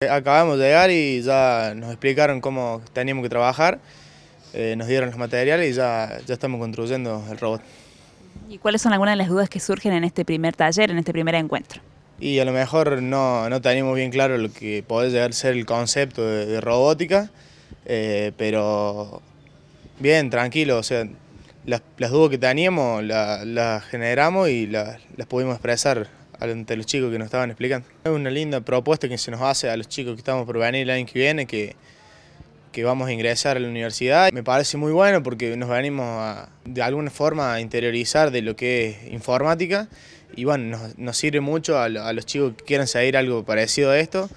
Eh, acabamos de llegar y ya nos explicaron cómo teníamos que trabajar, eh, nos dieron los materiales y ya, ya estamos construyendo el robot. ¿Y cuáles son algunas de las dudas que surgen en este primer taller, en este primer encuentro? Y a lo mejor no, no tenemos bien claro lo que puede llegar a ser el concepto de, robótica, eh, pero bien, tranquilo, o sea, las, dudas que teníamos las generamos y las pudimos expresar ante los chicos que nos estaban explicando. Es una linda propuesta que se nos hace a los chicos que estamos por venir el año que viene, que, vamos a ingresar a la universidad. Me parece muy bueno porque nos venimos a, de alguna forma a interiorizar de lo que es informática y bueno, nos, nos sirve mucho a, a los chicos que quieran seguir algo parecido a esto.